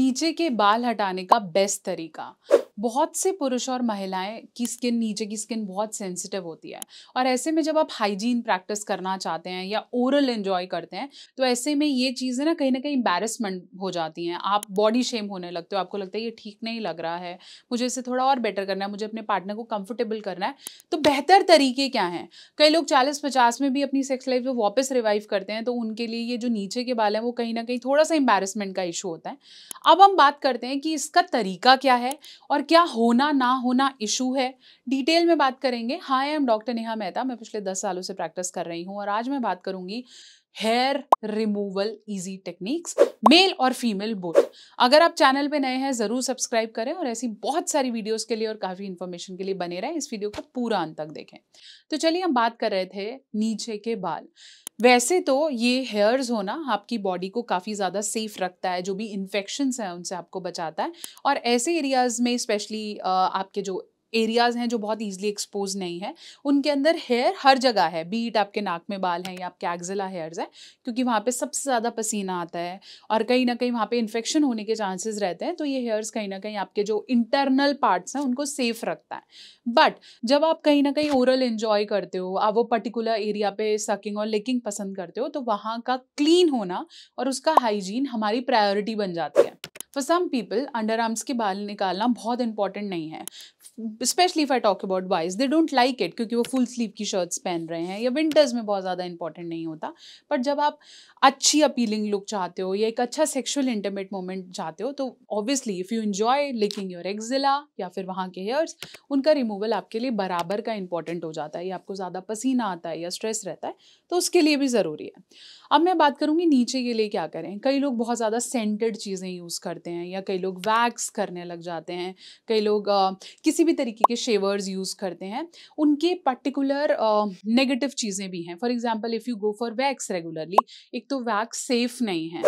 नीचे के बाल हटाने का बेस्ट तरीका बहुत से पुरुष और महिलाएं की स्किन नीचे की स्किन बहुत सेंसिटिव होती है और ऐसे में जब आप हाइजीन प्रैक्टिस करना चाहते हैं या ओरल इन्जॉय करते हैं तो ऐसे में ये चीज़ें ना कहीं ना कहीं एम्बेरसमेंट हो जाती हैं आप बॉडी शेम होने लगते हो आपको लगता है ये ठीक नहीं लग रहा है मुझे इसे थोड़ा और बेटर करना है मुझे अपने पार्टनर को कंफर्टेबल करना है तो बेहतर तरीके क्या हैं कई लोग चालीस पचास में भी अपनी सेक्स लाइफ को वापस रिवाइव करते हैं तो उनके लिए ये जो नीचे के बाल हैं वो कहीं ना कहीं थोड़ा सा एम्बेरसमेंट का इशू होता है अब हम बात करते हैं कि इसका तरीका क्या है और क्या होना ना होना इशू है डिटेल में बात करेंगे hi I am doctor Neha Mehta मैं पिछले दस सालों से प्रैक्टिस कर रही हूँ और आज मैं बात करूँगी hair removal easy techniques male और फीमेल बोथ अगर आप चैनल पे नए हैं ज़रूर सब्सक्राइब करें और ऐसी बहुत सारी वीडियोस के लिए और काफ़ी इन्फॉर्मेशन के लिए बने रहें इस वीडियो को पूरा अंत तक देखें तो चलिए हम बात कर रहे थे नीचे के बाल वैसे तो ये हेयर्स होना आपकी बॉडी को काफ़ी ज़्यादा सेफ रखता है जो भी इन्फेक्शंस हैं उनसे आपको बचाता है और ऐसे एरियाज़ में स्पेशली आपके जो एरियाज़ हैं जो बहुत ईजिली एक्सपोज नहीं है उनके अंदर हेयर हर जगह है बीट आपके नाक में बाल हैं या आपके एक्जिला हेयर्स हैं क्योंकि वहाँ पे सबसे ज़्यादा पसीना आता है और कहीं ना कहीं वहाँ पे इन्फेक्शन होने के चांसेस रहते हैं तो ये हेयर्स कहीं ना कहीं आपके जो इंटरनल पार्ट्स हैं उनको सेफ रखता है बट जब आप कहीं ना कहीं ओरल इन्जॉय करते हो आप वो पर्टिकुलर एरिया पे सकिंग और लेकिंग पसंद करते हो तो वहाँ का क्लीन होना और उसका हाइजीन हमारी प्रायोरिटी बन जाती है for some people under arms के बाल निकालना बहुत इंपॉर्टेंट नहीं है specially if I talk about boys they don't like it क्योंकि वो फुल स्लीव की शर्ट्स पहन रहे हैं या विंटर्स में बहुत ज़्यादा इंपॉर्टेंट नहीं होता बट जब आप अच्छी अपीलिंग लुक चाहते हो या एक अच्छा सेक्शुअल इंटरमेट मोमेंट चाहते हो तो obviously if you enjoy licking your axilla या फिर वहाँ के हेयर्स उनका रिमूवल आपके लिए बराबर का इंपॉर्टेंट हो जाता है या आपको ज़्यादा पसीना आता है या स्ट्रेस रहता है तो उसके लिए भी ज़रूरी है अब मैं बात करूँगी नीचे के लिए क्या करें कई लोग बहुत ज़्यादा सेंटेड चीज़ें यूज़ करते करते हैं या कई लोग वैक्स करने लग जाते हैं कई लोग आ, किसी भी तरीके के शेवर्स यूज़ करते हैं उनके पर्टिकुलर नेगेटिव चीज़ें भी हैं for example if you go for wax regularly एक तो वैक्स सेफ नहीं है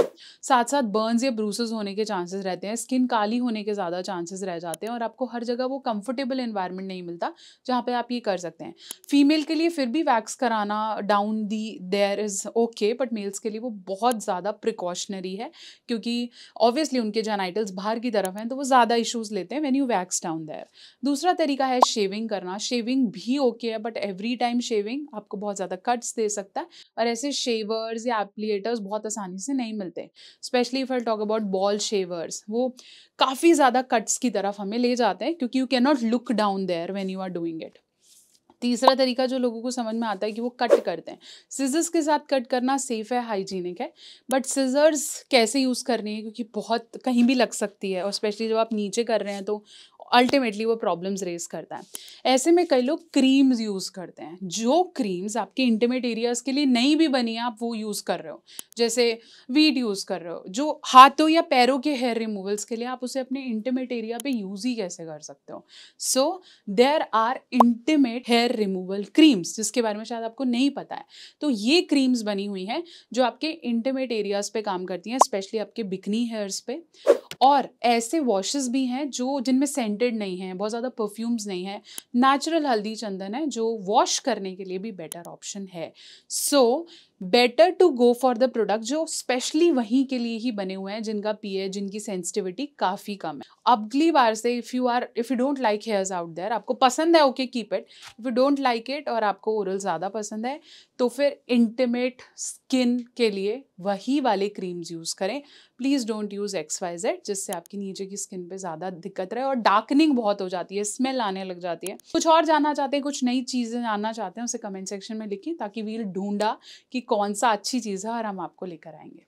साथ साथ बर्न्स या ब्रूसेज होने के चांसेस रहते हैं स्किन काली होने के ज़्यादा चांसेस रह जाते हैं और आपको हर जगह वो कंफर्टेबल इन्वायरमेंट नहीं मिलता जहाँ पर आप ये कर सकते हैं फीमेल के लिए फिर भी वैक्स कराना down the there is okay but males के लिए वो बहुत ज़्यादा प्रिकॉशनरी है क्योंकि ऑब्वियसली उनके जेनाइटल्स बाहर की तरफ हैं तो वो ज़्यादा इश्यूज लेते हैं when you wax down there दूसरा तरीका है शेविंग करना शेविंग भी ओके है बट एवरी टाइम शेविंग आपको बहुत ज़्यादा कट्स दे सकता है और ऐसे शेवर्स या एप्लीटर्स बहुत आसानी से नहीं मिलते specially if I talk about ball shavers वो काफ़ी ज़्यादा कट्स की तरफ हमें ले जाते हैं क्योंकि you can not look down there when you are doing it तीसरा तरीका जो लोगों को समझ में आता है कि वो कट करते हैं सीजर्स के साथ कट करना सेफ है हाइजीनिक है बट सीजर्स कैसे यूज़ करनी है क्योंकि बहुत कहीं भी लग सकती है और स्पेशली जब आप नीचे कर रहे हैं तो अल्टीमेटली वो प्रॉब्लम्स रेज करता है ऐसे में कई लोग क्रीम्स यूज़ करते हैं जो क्रीम्स आपके इंटीमेट एरियाज़ के लिए नहीं भी बनी है आप वो यूज़ कर रहे हो जैसे वीड यूज़ कर रहे हो जो हाथों या पैरों के हेयर रिमूवल्स के लिए आप उसे अपने इंटीमेट एरिया पे यूज़ ही कैसे कर सकते हो so there are intimate hair removal creams जिसके बारे में शायद आपको नहीं पता है तो ये क्रीम्स बनी हुई हैं जो आपके इंटीमेट एरियाज़ पे काम करती हैं स्पेशली आपके बिकनी हेयर्स पे और ऐसे वॉशेस भी हैं जो जिनमें सेंटेड नहीं है बहुत ज़्यादा परफ्यूम्स नहीं है नेचुरल हल्दी चंदन है जो वॉश करने के लिए भी बेटर ऑप्शन है so so, better to go for the product जो स्पेशली वहीं के लिए ही बने हुए हैं जिनका पी जिनकी सेंसिटिविटी काफ़ी कम है अगली बार से if you are if you don't like hairs out there आपको पसंद है okay keep it if you don't like it और आपको ओरल ज़्यादा पसंद है तो फिर इंटीमेट स्किन के लिए वही वाले क्रीम्स यूज़ करें please don't use X Y Z जिससे आपकी नीचे की स्किन पे ज़्यादा दिक्कत रहे और डार्कनिंग बहुत हो जाती है स्मेल आने लग जाती है कुछ और जानना चाहते हैं कुछ नई चीज़ें जानना चाहते हैं उसे कमेंट सेक्शन में लिखें ताकि वील ढूंढा कि कौन सा अच्छी चीज़ है और हम आपको लेकर आएंगे